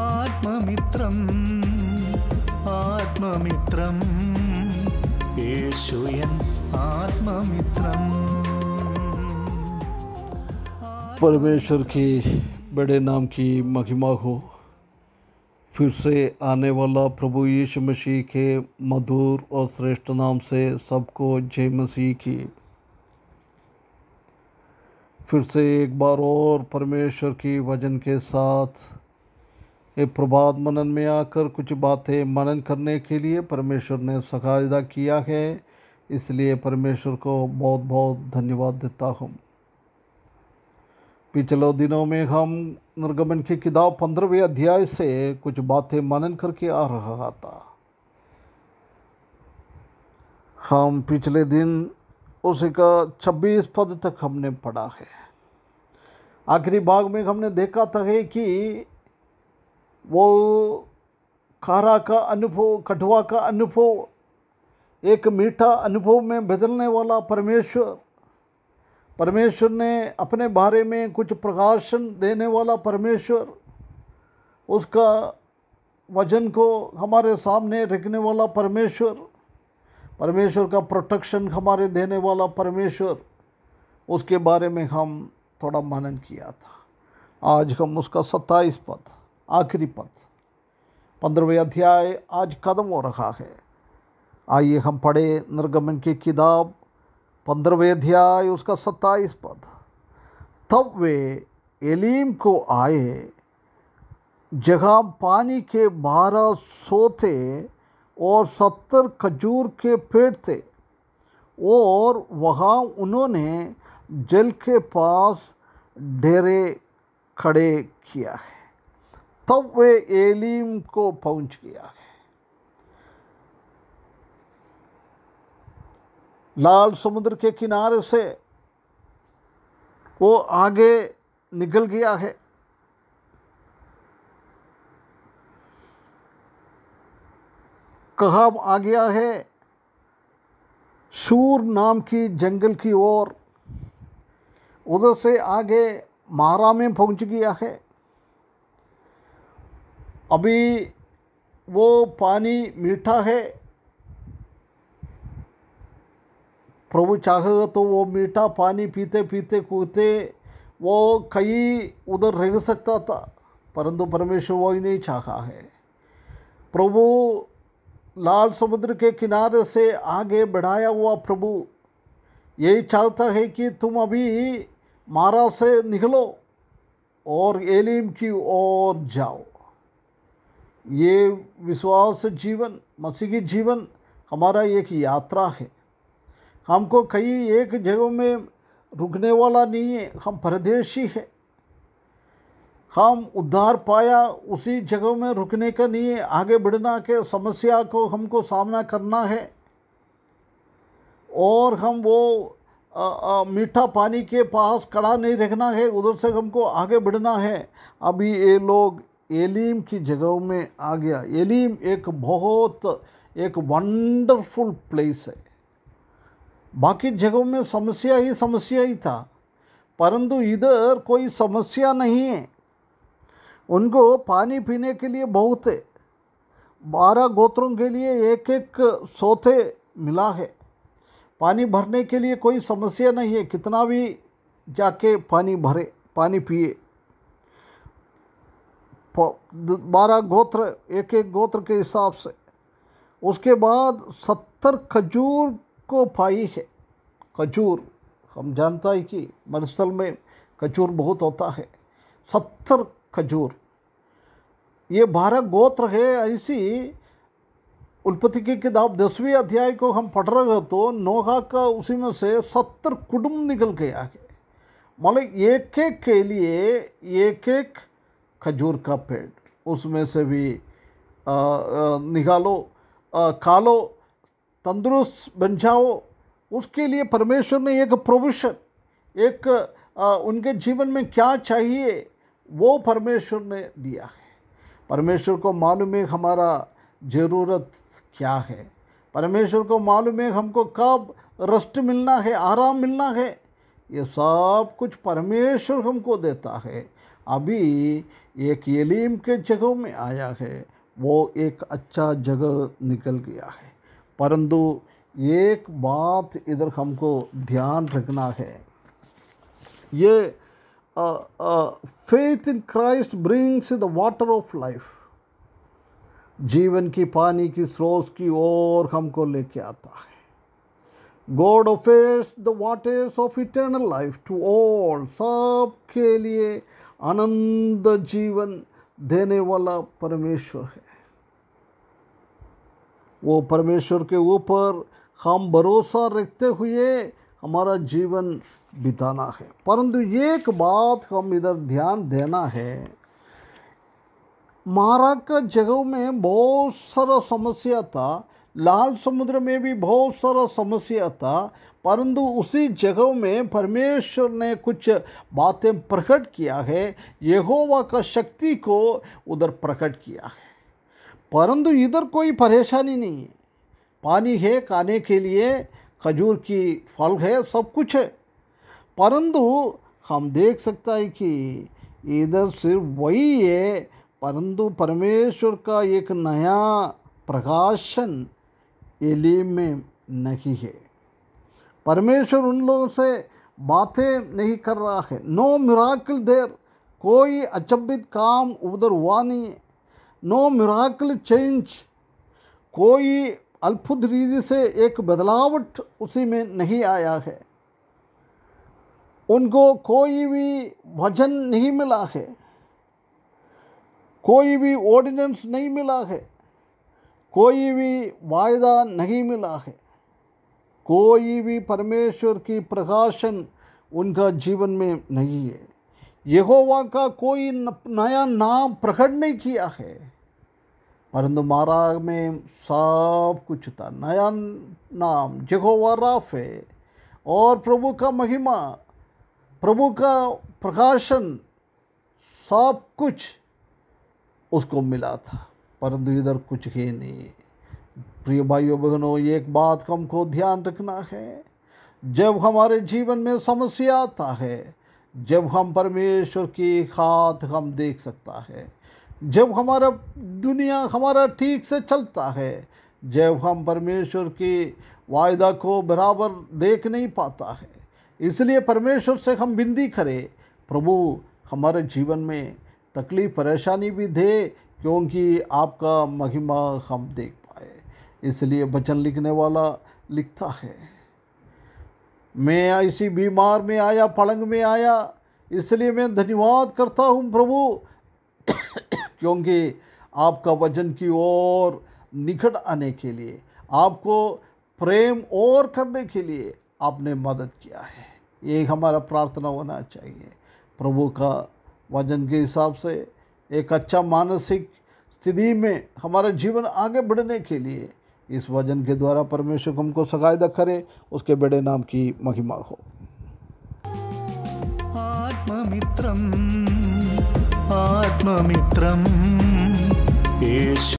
आत्मित्रम आत्मित्रम യേശുയൻ ആത്മമിത്രം परमेश्वर के बड़े नाम की महिमा हो फिर से आने वाला प्रभु यीशु मसीह के मधुर और श्रेष्ठ नाम से सबको जय मसीह की फिर से एक बार और परमेश्वर की वजन के साथ प्रभात मनन में आकर कुछ बातें मनन करने के लिए परमेश्वर ने सकायदा किया है इसलिए परमेश्वर को बहुत बहुत धन्यवाद देता हूँ पिछले दिनों में हम निर्गमन की किताब पंद्रहवें अध्याय से कुछ बातें मनन करके आ रहा था हम पिछले दिन उसी का छब्बीस पद तक हमने पढ़ा है आखिरी भाग में हमने देखा था कि वो खारा का अनुभव कठुआ का अनुभव एक मीठा अनुभव में बदलने वाला परमेश्वर परमेश्वर ने अपने बारे में कुछ प्रकाशन देने वाला परमेश्वर उसका वजन को हमारे सामने रखने वाला परमेश्वर परमेश्वर का प्रोटेक्शन हमारे देने वाला परमेश्वर उसके बारे में हम थोड़ा मनन किया था आज हम उसका सत्ताईस पद आखिरी पद पंद्रहवें अध्याय आज कदम हो रहा है आइए हम पढ़े निर्गमन की किताब पंद्रहवें अध्याय उसका सत्ताईस पद तब वे एलीम को आए जगाम पानी के बारह सो थे और सत्तर खजूर के पेड़ थे और वहाँ उन्होंने जल के पास डेरे खड़े किया है तब वे एलीम को पहुंच गया लाल समुद्र के किनारे से वो आगे निकल गया है कहा आ गया है सूर नाम की जंगल की ओर उधर से आगे मारा में पहुंच गया है अभी वो पानी मीठा है प्रभु चाहेगा तो वो मीठा पानी पीते पीते कूदते वो कहीं उधर रह सकता था परंतु परमेश्वर वही नहीं चाहा है प्रभु लाल समुद्र के किनारे से आगे बढ़ाया हुआ प्रभु यही चाहता है कि तुम अभी मारा से निकलो और एलिम की ओर जाओ ये विश्वास जीवन मसीही जीवन हमारा एक यात्रा है हमको कई एक जगह में रुकने वाला नहीं है हम परदेशी है हम उद्धार पाया उसी जगह में रुकने का नहीं है आगे बढ़ना के समस्या को हमको सामना करना है और हम वो आ, आ, मीठा पानी के पास कड़ा नहीं रखना है उधर से हमको आगे बढ़ना है अभी ये लोग एलीम की जगह में आ गया एलीम एक बहुत एक वंडरफुल प्लेस है बाकी जगहों में समस्या ही समस्या ही था परंतु इधर कोई समस्या नहीं है उनको पानी पीने के लिए बहुत है बारह गोत्रों के लिए एक एक सोते मिला है पानी भरने के लिए कोई समस्या नहीं है कितना भी जाके पानी भरे पानी पिए बारह गोत्र एक एक गोत्र के हिसाब से उसके बाद सत्तर खजूर को पाई है खजूर हम जानता है कि मरुस्थल में खजूर बहुत होता है सत्तर खजूर ये बारह गोत्र है ऐसी उत्पत्ति की किताब दसवीं अध्याय को हम पढ़ रहे हो तो नोहा का उसी में से सत्तर कुटुम्ब निकल के आगे मतलब एक एक के लिए एक एक खजूर का पेड़ उसमें से भी निकालो खा लो तंदुरुस्त बन जाओ उसके लिए परमेश्वर ने एक प्रोविशन एक आ, उनके जीवन में क्या चाहिए वो परमेश्वर ने दिया है परमेश्वर को मालूम है हमारा ज़रूरत क्या है परमेश्वर को मालूम है हमको कब रेस्ट मिलना है आराम मिलना है ये सब कुछ परमेश्वर हमको देता है अभी एक यलीम के जगह में आया है वो एक अच्छा जगह निकल गया है परंतु एक बात इधर हमको ध्यान रखना है ये faith in Christ brings the water of life जीवन की पानी की स्रोत की ओर हमको लेके आता है God of the waters of eternal life to all सब के लिए आनंद जीवन देने वाला परमेश्वर है वो परमेश्वर के ऊपर हम भरोसा रखते हुए हमारा जीवन बिताना है परंतु एक बात हम इधर ध्यान देना है महाराज का जगह में बहुत सारा समस्या था लाल समुद्र में भी बहुत सारा समस्या था परंतु उसी जगह में परमेश्वर ने कुछ बातें प्रकट किया है यहोवा का शक्ति को उधर प्रकट किया है परंतु इधर कोई परेशानी नहीं है पानी है खाने के लिए खजूर की फल है सब कुछ है परंतु हम देख सकता है कि इधर सिर्फ वही है परंतु परमेश्वर का एक नया प्रकाशन एलिम में नहीं है परमेश्वर उन लोगों से बातें नहीं कर रहा है नो मिराकल देर कोई अचंभित काम उधर हुआ नहीं है नो मिराकल चेंज कोई अल्पुद रीति से एक बदलावट उसी में नहीं आया है उनको कोई भी वजन नहीं मिला है कोई भी ऑर्डिनेंस नहीं मिला है कोई भी वायदा नहीं मिला है कोई भी परमेश्वर की प्रकाशन उनका जीवन में नहीं है यहोवा का कोई नया नाम प्रकट नहीं किया है परंतु महाराज में सब कुछ था नया नाम जगोवा राफ है और प्रभु का महिमा प्रभु का प्रकाशन सब कुछ उसको मिला था परंतु इधर कुछ है नहीं प्रिय भाइयों बहनों एक बात को हमको ध्यान रखना है जब हमारे जीवन में समस्या आता है जब हम परमेश्वर की हाथ हम देख सकता है जब हमारा दुनिया हमारा ठीक से चलता है जब हम परमेश्वर के वायदा को बराबर देख नहीं पाता है इसलिए परमेश्वर से हम विनती करें प्रभु हमारे जीवन में तकलीफ़ परेशानी भी दे क्योंकि आपका महिमा हम देख पाए इसलिए वचन लिखने वाला लिखता है मैं ऐसी बीमार में आया पलंग में आया इसलिए मैं धन्यवाद करता हूँ प्रभु क्योंकि आपका वजन की ओर निकट आने के लिए आपको प्रेम और करने के लिए आपने मदद किया है ये हमारा प्रार्थना होना चाहिए प्रभु का वजन के हिसाब से एक अच्छा मानसिक स्थिति में हमारा जीवन आगे बढ़ने के लिए इस वजन के द्वारा परमेश्वर हमको सकायदा करे उसके बड़े नाम की महिमा हो आत्ममित्रम आत्ममित्रम